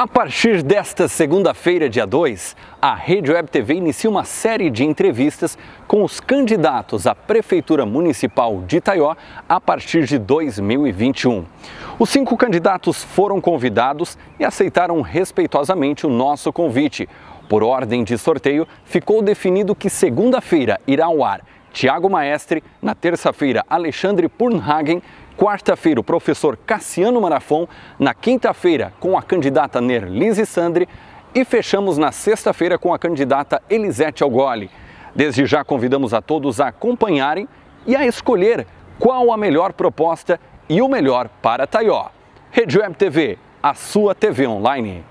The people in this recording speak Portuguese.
A partir desta segunda-feira, dia 2, a Rede Web TV inicia uma série de entrevistas com os candidatos à Prefeitura Municipal de Itaió a partir de 2021. Os cinco candidatos foram convidados e aceitaram respeitosamente o nosso convite. Por ordem de sorteio, ficou definido que segunda-feira irá ao ar Tiago Maestre, na terça-feira, Alexandre Purnhagen quarta-feira, o professor Cassiano Marafon, na quinta-feira, com a candidata Nerlise Sandri e fechamos na sexta-feira com a candidata Elisete Algoli. Desde já convidamos a todos a acompanharem e a escolher qual a melhor proposta e o melhor para Taió. Rede Web TV, a sua TV online.